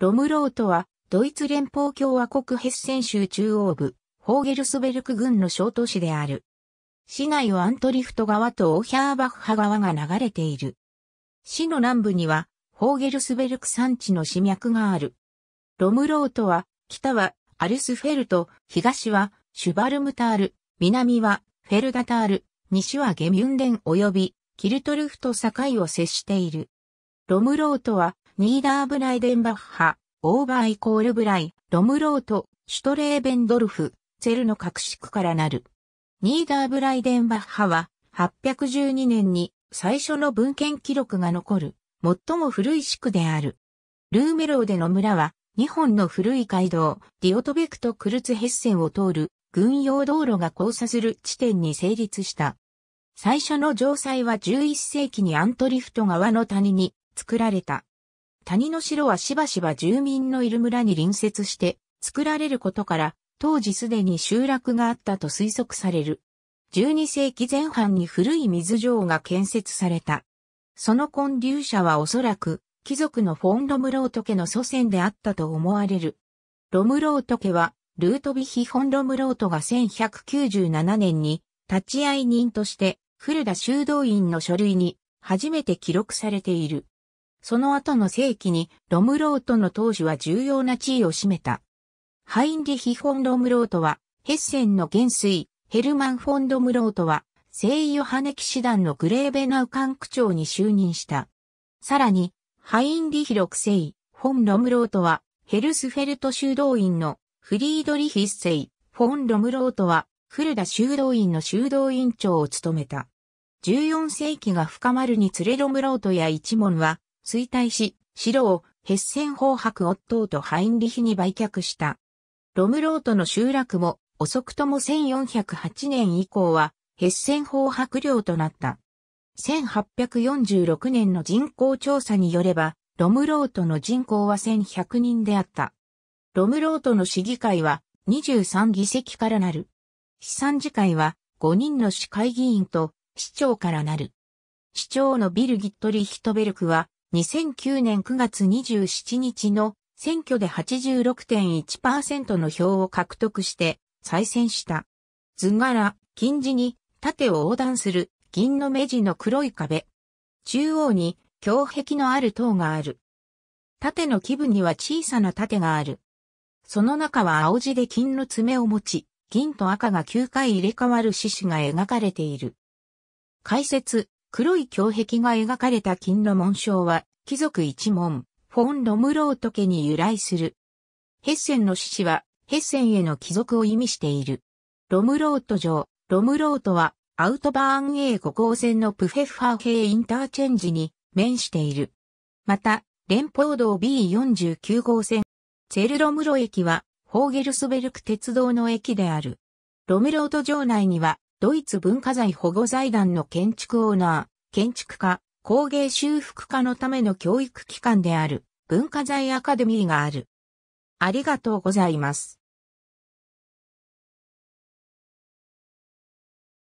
ロムロートは、ドイツ連邦共和国ヘッセン州中央部、ホーゲルスベルク郡の小都市である。市内をアントリフト川とオーヒャーバッハ川が流れている。市の南部には、ホーゲルスベルク山地の市脈がある。ロムロートは、北はアルスフェルト、東はシュバルムタール、南はフェルダタール、西はゲミュンデン及びキルトルフと境を接している。ロムロートはニーダーブライデンバッハ、オーバーイコールブライ、ロムロート、シュトレーベンドルフ、ツェルの格式からなる。ニーダーブライデンバッハは、812年に最初の文献記録が残る、最も古い地区である。ルーメローでの村は、2本の古い街道、ディオトベクト・クルツヘッセンを通る、軍用道路が交差する地点に成立した。最初の城塞は11世紀にアントリフト川の谷に作られた。谷の城はしばしば住民のいる村に隣接して作られることから、当時すでに集落があったと推測される。12世紀前半に古い水城が建設された。その建立者はおそらく、貴族のフォン・ロムロート家の祖先であったと思われる。ロムロート家は、ルートビヒ・フォン・ロムロートが1197年に、立ち会い人として、古田修道院の書類に、初めて記録されている。その後の世紀にロムロートの当主は重要な地位を占めた。ハインリヒ・フォン・ロムロートは、ヘッセンの元帥、ヘルマン・フォン・ロムロートは、聖ヨハネ騎士団のグレーベナウ管区長に就任した。さらに、ハインリヒ6世、フォン・ロムロートは、ヘルスフェルト修道院のフリードリヒスセイ、フォン・ロムロートは、フルダ修道院の修道院長を務めた。14世紀が深まるにつれロムロートや一門は、衰退し、城をヘッセン法伯オとハインリヒに売却した。ロムロートの集落も遅くとも1408年以降はヘッセンハク領となった。1846年の人口調査によれば、ロムロートの人口は1100人であった。ロムロートの市議会は23議席からなる。市産次会は5人の市会議員と市長からなる。市長のビルギットリヒトベルクは2009年9月27日の選挙で86.1%の票を獲得して再選した。図柄、金字に縦を横断する銀の目地の黒い壁。中央に胸壁のある塔がある。縦の基部には小さな盾がある。その中は青地で金の爪を持ち、銀と赤が9回入れ替わる獅子が描かれている。解説、黒い胸壁が描かれた金の紋章は、貴族一門、フォン・ロムロート家に由来する。ヘッセンの獅子は、ヘッセンへの帰属を意味している。ロムロート城、ロムロートは、アウトバーン A5 号線のプフェッファー系インターチェンジに面している。また、連邦道 B49 号線、ツェルロムロ駅は、ホーゲルスベルク鉄道の駅である。ロムロート城内には、ドイツ文化財保護財団の建築オーナー、建築家、工芸修復家のための教育機関である文化財アカデミーがある。ありがとうございます。